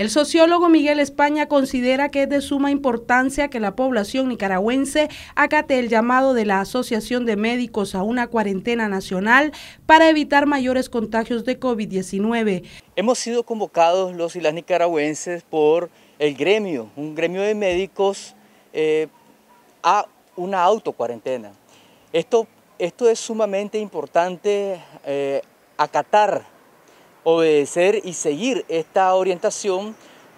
El sociólogo Miguel España considera que es de suma importancia que la población nicaragüense acate el llamado de la Asociación de Médicos a una cuarentena nacional para evitar mayores contagios de COVID-19. Hemos sido convocados los y las nicaragüenses por el gremio, un gremio de médicos eh, a una autocuarentena. Esto, esto es sumamente importante eh, acatar obedecer y seguir esta orientación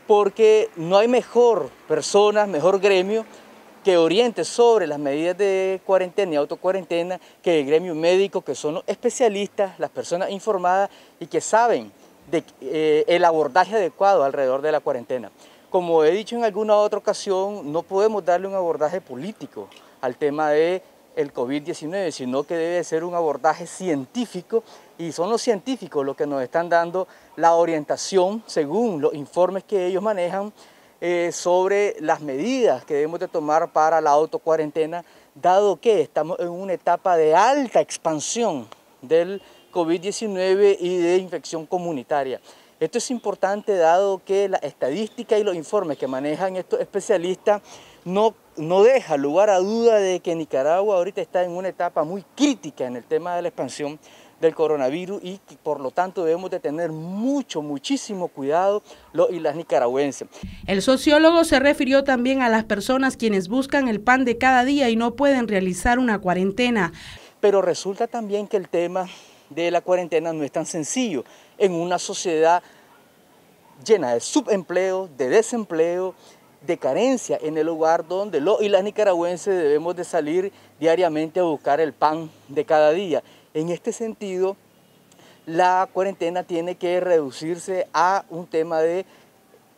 porque no hay mejor persona, mejor gremio que oriente sobre las medidas de cuarentena y autocuarentena que el gremio médico, que son especialistas, las personas informadas y que saben de, eh, el abordaje adecuado alrededor de la cuarentena. Como he dicho en alguna otra ocasión, no podemos darle un abordaje político al tema de el COVID-19, sino que debe ser un abordaje científico y son los científicos los que nos están dando la orientación según los informes que ellos manejan eh, sobre las medidas que debemos de tomar para la autocuarentena, dado que estamos en una etapa de alta expansión del COVID-19 y de infección comunitaria. Esto es importante dado que la estadística y los informes que manejan estos especialistas no, no deja lugar a duda de que Nicaragua ahorita está en una etapa muy crítica en el tema de la expansión del coronavirus y por lo tanto debemos de tener mucho, muchísimo cuidado los y las nicaragüenses. El sociólogo se refirió también a las personas quienes buscan el pan de cada día y no pueden realizar una cuarentena. Pero resulta también que el tema de la cuarentena no es tan sencillo. En una sociedad llena de subempleo, de desempleo, de carencia en el lugar donde los y las nicaragüenses debemos de salir diariamente a buscar el pan de cada día. En este sentido, la cuarentena tiene que reducirse a un tema de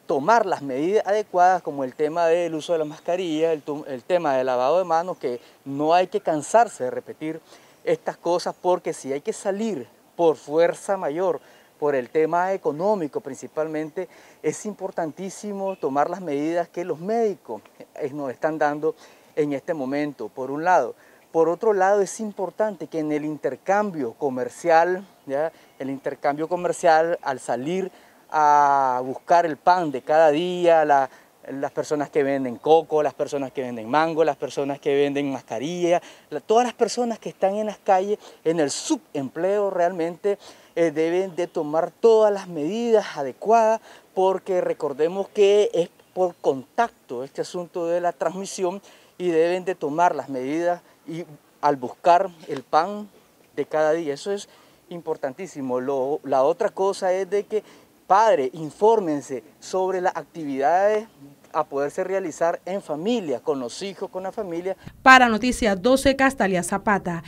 tomar las medidas adecuadas como el tema del uso de la mascarilla, el tema del lavado de manos, que no hay que cansarse de repetir estas cosas porque si hay que salir por fuerza mayor, por el tema económico principalmente, es importantísimo tomar las medidas que los médicos eh, nos están dando en este momento, por un lado. Por otro lado, es importante que en el intercambio comercial, el intercambio comercial al salir a buscar el pan de cada día, la, las personas que venden coco, las personas que venden mango, las personas que venden mascarilla, todas las personas que están en las calles, en el subempleo realmente eh, deben de tomar todas las medidas adecuadas porque recordemos que es por contacto este asunto de la transmisión y deben de tomar las medidas y al buscar el pan de cada día. Eso es importantísimo. Lo, la otra cosa es de que Padre, infórmense sobre las actividades a poderse realizar en familia, con los hijos, con la familia. Para Noticias 12, Castalia Zapata.